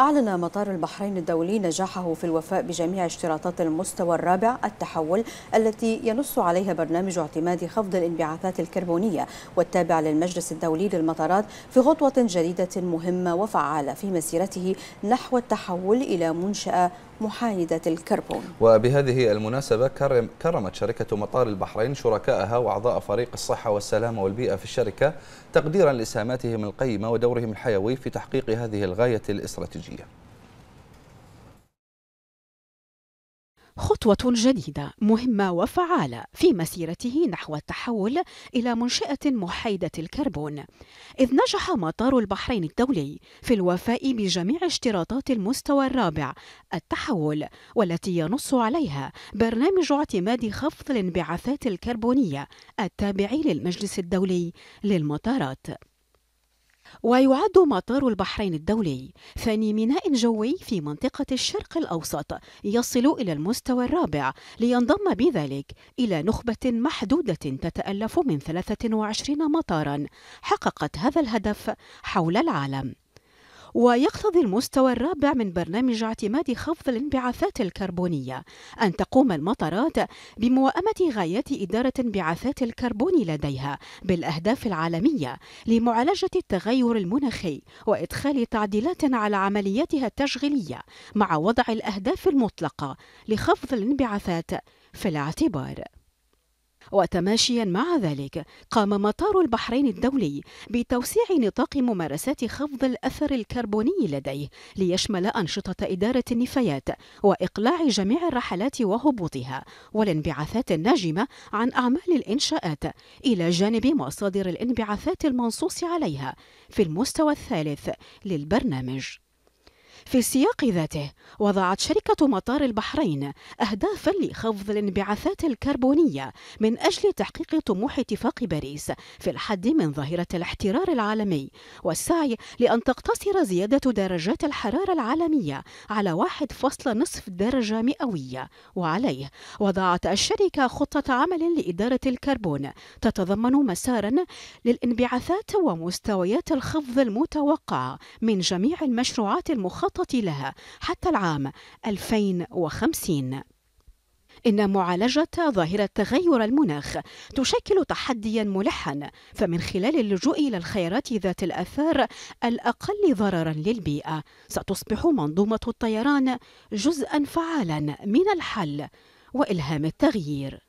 أعلن مطار البحرين الدولي نجاحه في الوفاء بجميع اشتراطات المستوى الرابع التحول التي ينص عليها برنامج اعتماد خفض الانبعاثات الكربونية والتابع للمجلس الدولي للمطارات في خطوة جديدة مهمة وفعالة في مسيرته نحو التحول إلى منشأة محايدة الكربون وبهذه المناسبة كرمت شركة مطار البحرين شركائها وأعضاء فريق الصحة والسلامة والبيئة في الشركة تقديرا لإسهاماتهم القيمة ودورهم الحيوي في تحقيق هذه الغاية الاستراتيجية خطوة جديدة مهمة وفعالة في مسيرته نحو التحول إلى منشأة محايدة الكربون، إذ نجح مطار البحرين الدولي في الوفاء بجميع اشتراطات المستوى الرابع التحول، والتي ينص عليها برنامج اعتماد خفض الانبعاثات الكربونية التابع للمجلس الدولي للمطارات. ويعد مطار البحرين الدولي ثاني ميناء جوي في منطقة الشرق الأوسط يصل إلى المستوى الرابع لينضم بذلك إلى نخبة محدودة تتألف من 23 مطارا حققت هذا الهدف حول العالم ويقتضي المستوى الرابع من برنامج اعتماد خفض الانبعاثات الكربونية أن تقوم المطارات بموائمة غايات إدارة انبعاثات الكربون لديها بالأهداف العالمية لمعالجة التغير المناخي وإدخال تعديلات على عملياتها التشغيلية مع وضع الأهداف المطلقة لخفض الانبعاثات في الاعتبار وتماشيا مع ذلك قام مطار البحرين الدولي بتوسيع نطاق ممارسات خفض الاثر الكربوني لديه ليشمل انشطه اداره النفايات واقلاع جميع الرحلات وهبوطها والانبعاثات الناجمه عن اعمال الانشاءات الى جانب مصادر الانبعاثات المنصوص عليها في المستوى الثالث للبرنامج في السياق ذاته وضعت شركة مطار البحرين أهدافا لخفض الانبعاثات الكربونية من أجل تحقيق طموح اتفاق باريس في الحد من ظاهرة الاحترار العالمي والسعي لأن تقتصر زيادة درجات الحرارة العالمية على واحد فصل نصف درجة مئوية وعليه وضعت الشركة خطة عمل لإدارة الكربون تتضمن مسارا للانبعاثات ومستويات الخفض المتوقعة من جميع المشروعات المخططة المخطط لها حتى العام 2050 إن معالجة ظاهرة تغير المناخ تشكل تحديا ملحا فمن خلال اللجوء إلى الخيارات ذات الأثار الأقل ضررا للبيئة ستصبح منظومة الطيران جزءا فعالا من الحل وإلهام التغيير